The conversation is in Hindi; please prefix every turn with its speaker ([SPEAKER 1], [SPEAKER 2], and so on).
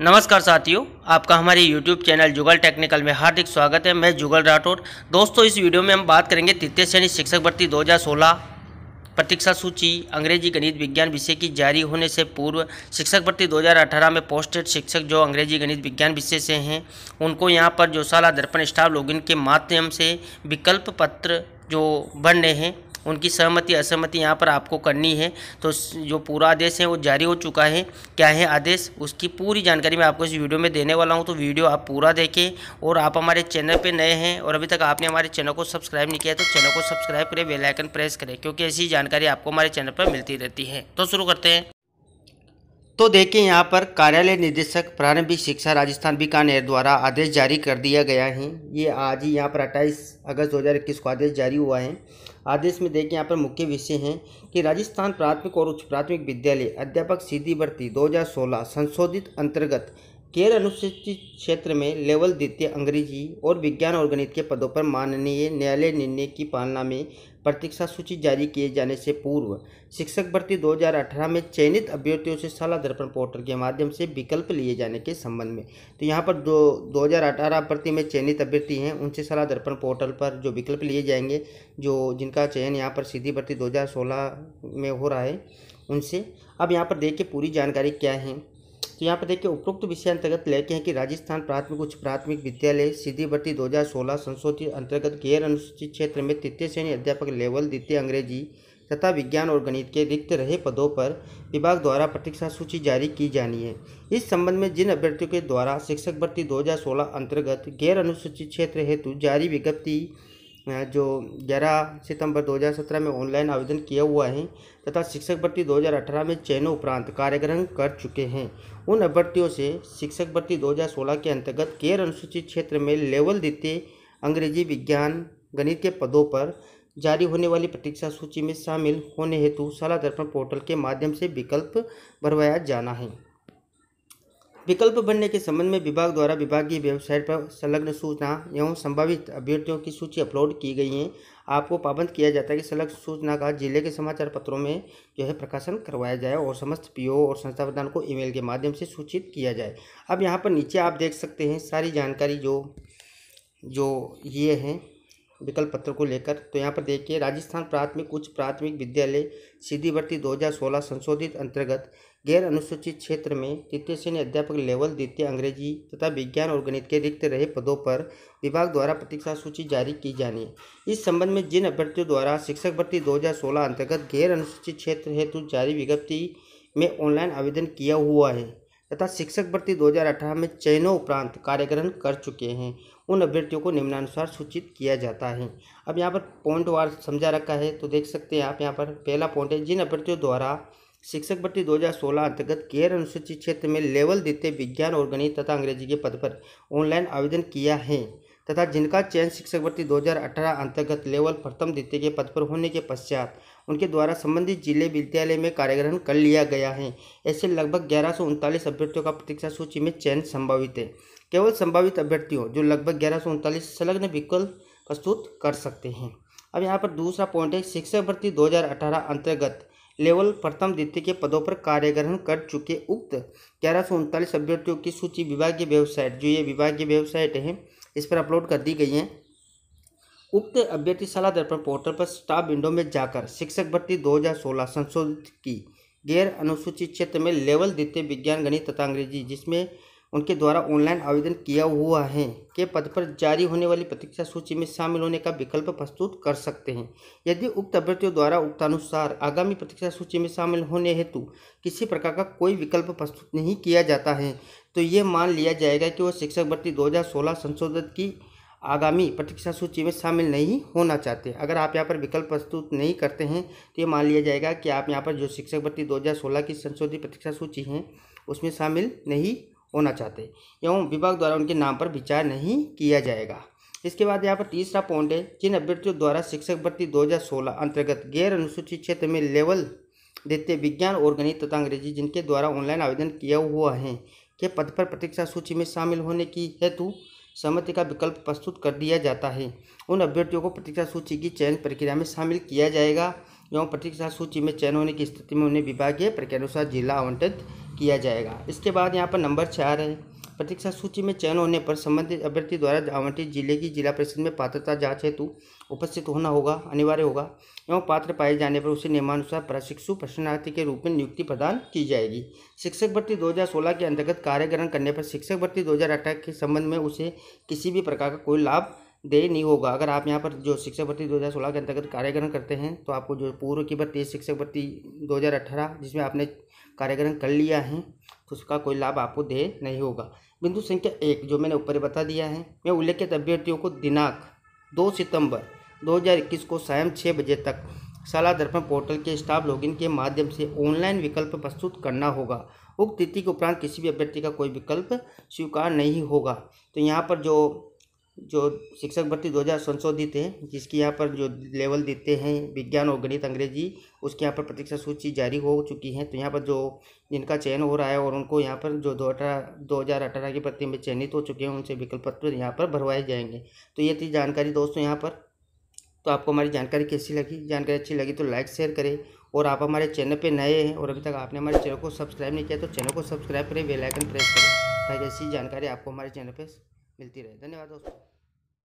[SPEAKER 1] नमस्कार साथियों आपका हमारे YouTube चैनल जुगल टेक्निकल में हार्दिक स्वागत है मैं जुगल राठौर दोस्तों इस वीडियो में हम बात करेंगे तृतीय श्रेणी शिक्षक भर्ती 2016 प्रतीक्षा सूची अंग्रेजी गणित विज्ञान विषय की जारी होने से पूर्व शिक्षक भर्ती 2018 में पोस्टेड शिक्षक जो अंग्रेजी गणित विज्ञान विषय से हैं उनको यहाँ पर जो साला दर्पण स्टाफ लॉग के माध्यम से विकल्प पत्र जो भरने हैं उनकी सहमति असहमति यहाँ पर आपको करनी है तो जो पूरा आदेश है वो जारी हो चुका है क्या है आदेश उसकी पूरी जानकारी मैं आपको इस वीडियो में देने वाला हूँ तो वीडियो आप पूरा देखें और आप हमारे चैनल पर नए हैं और अभी तक आपने हमारे चैनल को सब्सक्राइब नहीं किया तो चैनल को सब्सक्राइब करें बेलाइकन प्रेस करें क्योंकि ऐसी जानकारी आपको हमारे चैनल पर मिलती रहती है तो शुरू करते हैं तो देखिए यहाँ पर कार्यालय निदेशक प्रारंभिक शिक्षा राजस्थान बीकानेर द्वारा आदेश जारी कर दिया गया है ये आज ही यहाँ पर अट्ठाईस अगस्त 2021 को आदेश जारी हुआ है आदेश में देखें यहाँ पर मुख्य विषय हैं कि राजस्थान प्राथमिक और उच्च प्राथमिक विद्यालय अध्यापक सीधी भर्ती 2016 संशोधित अंतर्गत गैर अनुसूचित क्षेत्र में लेवल द्वितीय अंग्रेजी और विज्ञान और गणित के पदों पर माननीय न्यायालय निर्णय की पालना में प्रतीक्षा सूची जारी किए जाने से पूर्व शिक्षक भर्ती 2018 में चयनित अभ्यर्थियों से शाला दर्पण पोर्टल के माध्यम से विकल्प लिए जाने के संबंध में तो यहाँ पर जो दो भर्ती में चयनित अभ्यर्थी हैं उनसे शाला दर्पण पोर्टल पर जो विकल्प लिए जाएंगे जो जिनका चयन यहाँ पर सीधी भर्ती दो में हो रहा है उनसे अब यहाँ पर देख के पूरी जानकारी क्या है तो यहाँ पर देखिए उपरोक्त विषय अंतर्गत लेके हैं कि राजस्थान प्राथमिक उच्च प्राथमिक विद्यालय सीधी भर्ती 2016 संशोधित अंतर्गत गैर अनुसूचित क्षेत्र में तृतीय श्रेणी अध्यापक लेवल द्वितीय अंग्रेजी तथा विज्ञान और गणित के रिक्त रहे पदों पर विभाग द्वारा प्रतीक्षा सूची जारी की जानी है इस संबंध में जिन अभ्यर्थियों के द्वारा शिक्षक भर्ती दो अंतर्गत गैर अनुसूचित क्षेत्र हेतु जारी विज्ञप्ति जो 11 सितंबर 2017 में ऑनलाइन आवेदन किया हुआ है तथा शिक्षक भर्ती 2018 में चयनों उपरांत कार्यग्रहण कर चुके हैं उन अभ्यर्थियों से शिक्षक भर्ती 2016 के अंतर्गत केयर अनुसूचित क्षेत्र में लेवल द्वितीय अंग्रेजी विज्ञान गणित के पदों पर जारी होने वाली प्रतीक्षा सूची में शामिल होने हेतु शाला दर्पण पोर्टल के माध्यम से विकल्प भरवाया जाना है विकल्प बनने के संबंध में विभाग द्वारा विभागीय वेबसाइट पर संलग्न सूचना एवं संभावित अभ्यर्थियों की सूची अपलोड की गई है आपको पाबंद किया जाता है कि संलग्न सूचना का जिले के समाचार पत्रों में जो है प्रकाशन करवाया जाए और समस्त पीओ और संस्था प्रधान को ईमेल के माध्यम से सूचित किया जाए अब यहाँ पर नीचे आप देख सकते हैं सारी जानकारी जो जो ये हैं विकल्प पत्र को लेकर तो यहाँ पर देखिए राजस्थान प्राथमिक उच्च प्राथमिक विद्यालय सीधी भर्ती 2016 संशोधित अंतर्गत गैर अनुसूचित क्षेत्र में तृतीय श्रेणी अध्यापक लेवल द्वितीय अंग्रेजी तथा विज्ञान और गणित के रिक्त रहे पदों पर विभाग द्वारा प्रतीक्षा सूची जारी की जानी है इस संबंध में जिन अभ्यर्थियों द्वारा शिक्षक भर्ती 2016 अंतर्गत गैर अनुसूचित क्षेत्र हेतु जारी विज्ञप्ति में ऑनलाइन आवेदन किया हुआ है तथा शिक्षक भर्ती दो में चयनों उपरांत कार्यक्रम कर चुके हैं उन अभ्यर्थियों को निम्नानुसार सूचित किया जाता है अब यहाँ पर पॉइंट वार समझा रखा है तो देख सकते हैं आप यहाँ पर पहला पॉइंट है जिन अभ्यर्थियों द्वारा शिक्षक भर्ती 2016 अंतर्गत केयर अनुसूचित क्षेत्र में लेवल द्वितीय विज्ञान और गणित तथा अंग्रेजी के पद पर ऑनलाइन आवेदन किया है तथा जिनका चयन शिक्षक भर्ती 2018 अंतर्गत लेवल प्रथम द्वितीय के पद पर होने के पश्चात उनके द्वारा संबंधित जिले विद्यालय में कार्यग्रहण कर लिया गया है ऐसे लगभग ग्यारह सौ उनतालीस अभ्यर्थियों का प्रतीक्षा सूची में चयन संभावित है केवल संभावित अभ्यर्थियों जो लगभग ग्यारह सौ उनतालीस संलग्न विकल्प प्रस्तुत कर सकते हैं अब यहाँ पर दूसरा पॉइंट है शिक्षक भर्ती दो अंतर्गत लेवल प्रथम द्वितीय के पदों पर कार्यग्रहण कर चुके उक्त ग्यारह सौ उनतालीस अभ्यर्थियों की सूची विभागीय वेबसाइट जो ये विभागीय वेबसाइट है इस पर अपलोड कर दी गई है उक्त अभ्यर्थी सलाह दर्पण पोर्टल पर स्टाफ विंडो में जाकर शिक्षक भर्ती 2016 संशोधित की गैर अनुसूचित क्षेत्र में लेवल द्वितीय विज्ञान गणित तथा अंग्रेजी जिसमें उनके द्वारा ऑनलाइन आवेदन किया हुआ है के पद पर जारी होने वाली प्रतीक्षा सूची में शामिल होने का विकल्प प्रस्तुत कर सकते हैं यदि उक्त अभ्यर्थियों द्वारा उक्तानुसार आगामी प्रतीक्षा सूची में शामिल होने हेतु किसी प्रकार का कोई विकल्प प्रस्तुत नहीं किया जाता है तो ये मान लिया जाएगा कि वह शिक्षक भर्ती दो संशोधन की आगामी प्रतीक्षा सूची में शामिल नहीं होना चाहते अगर आप यहाँ पर विकल्प प्रस्तुत नहीं करते हैं तो ये मान लिया जाएगा कि आप यहाँ पर जो शिक्षक भर्ती 2016 की संशोधित प्रतीक्षा सूची है उसमें शामिल नहीं होना चाहते एवं विभाग द्वारा उनके नाम पर विचार नहीं किया जाएगा इसके बाद यहाँ पर तीसरा पॉइंट है जिन अभ्यर्थियों द्वारा शिक्षक भर्ती 2016 अंतर्गत गैर अनुसूचित क्षेत्र में लेवल देते विज्ञान और गणित तथा अंग्रेजी जिनके द्वारा ऑनलाइन आवेदन किया हुआ है के पद पर प्रतीक्षा सूची में शामिल होने की हेतु सहमति का विकल्प प्रस्तुत कर दिया जाता है उन अभ्यर्थियों को प्रतीक्षा सूची की चयन प्रक्रिया में शामिल किया जाएगा एवं प्रतीक्षा सूची में चयन होने की स्थिति में उन्हें विभागीय प्रक्रिया अनुसार जिला आवंटित किया जाएगा इसके बाद यहाँ पर नंबर चार है प्रतीक्षा सूची में चयन होने पर संबंधित अभ्यर्थी द्वारा आवंटित जिले की जिला परिषद में पात्रता जांच हेतु उपस्थित होना होगा अनिवार्य होगा एवं पात्र पाए जाने पर उसे नियमानुसार प्रशिक्षु प्रशिक्षणार्थी के रूप में नियुक्ति प्रदान की जाएगी शिक्षक भर्ती 2016 के अंतर्गत कार्यग्रहण करने पर शिक्षक भर्ती दो के संबंध में उसे किसी भी प्रकार का कोई लाभ दे नहीं होगा अगर आप यहाँ पर जो शिक्षक भर्ती 2016 के अंतर्गत कार्यक्रम करते हैं तो आपको जो पूर्व की भर्ती शिक्षक भर्ती 2018 जिसमें आपने कार्यक्रम कर लिया है तो उसका कोई लाभ आपको दे नहीं होगा बिंदु संख्या एक जो मैंने ऊपर बता दिया है मैं उल्लेखित अभ्यर्थियों को दिनांक दो सितंबर 2021 को शाम छः बजे तक शाला दर्पण पोर्टल के स्टाफ लॉगिन के माध्यम से ऑनलाइन विकल्प प्रस्तुत करना होगा उक्त तिथि के उपरांत किसी भी अभ्यर्थी का कोई विकल्प स्वीकार नहीं होगा तो यहाँ पर जो जो शिक्षक भर्ती दो हज़ार संशोधित है जिसकी यहाँ पर जो लेवल देते हैं विज्ञान और गणित अंग्रेजी उसके यहाँ पर प्रतीक्षा सूची जारी हो चुकी है तो यहाँ पर जो जिनका चयन हो रहा है और उनको यहाँ पर जो दो अठारह दो हज़ार अठारह की भर्ती में चयनित हो चुके हैं उनसे विकल्प पत्र यहाँ पर भरवाए जाएंगे तो ये थी जानकारी दोस्तों यहाँ पर तो आपको हमारी जानकारी कैसी लगी जानकारी अच्छी लगी तो लाइक शेयर करें और आप हमारे चैनल पर नए हैं और अभी तक आपने हमारे चैनल को सब्सक्राइब नहीं किया तो चैनल को सब्सक्राइब करें बेलाइकन प्रेस करें ताकि ऐसी जानकारी आपको हमारे चैनल पर मिलती रहे धन्यवाद दोस्तों